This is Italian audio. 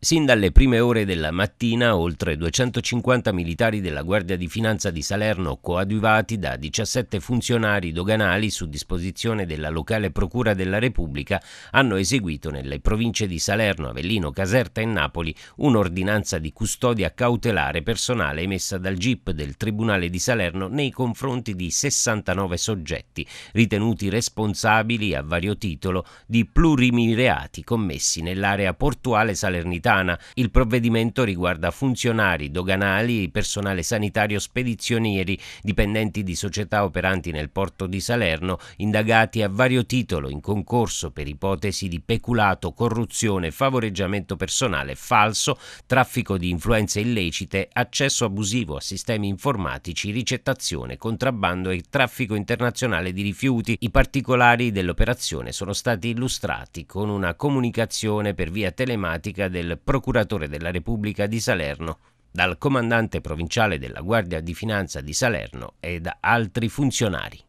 Sin dalle prime ore della mattina, oltre 250 militari della Guardia di Finanza di Salerno, coadiuvati da 17 funzionari doganali su disposizione della locale Procura della Repubblica, hanno eseguito nelle province di Salerno, Avellino, Caserta e Napoli un'ordinanza di custodia cautelare personale emessa dal GIP del Tribunale di Salerno nei confronti di 69 soggetti, ritenuti responsabili a vario titolo di plurimi reati commessi nell'area portuale salernitana metropolitana. Il provvedimento riguarda funzionari doganali, personale sanitario spedizionieri, dipendenti di società operanti nel porto di Salerno, indagati a vario titolo in concorso per ipotesi di peculato, corruzione, favoreggiamento personale falso, traffico di influenze illecite, accesso abusivo a sistemi informatici, ricettazione, contrabbando e traffico internazionale di rifiuti. I particolari dell'operazione sono stati illustrati con una comunicazione per via telematica del procuratore della Repubblica di Salerno, dal comandante provinciale della Guardia di Finanza di Salerno e da altri funzionari.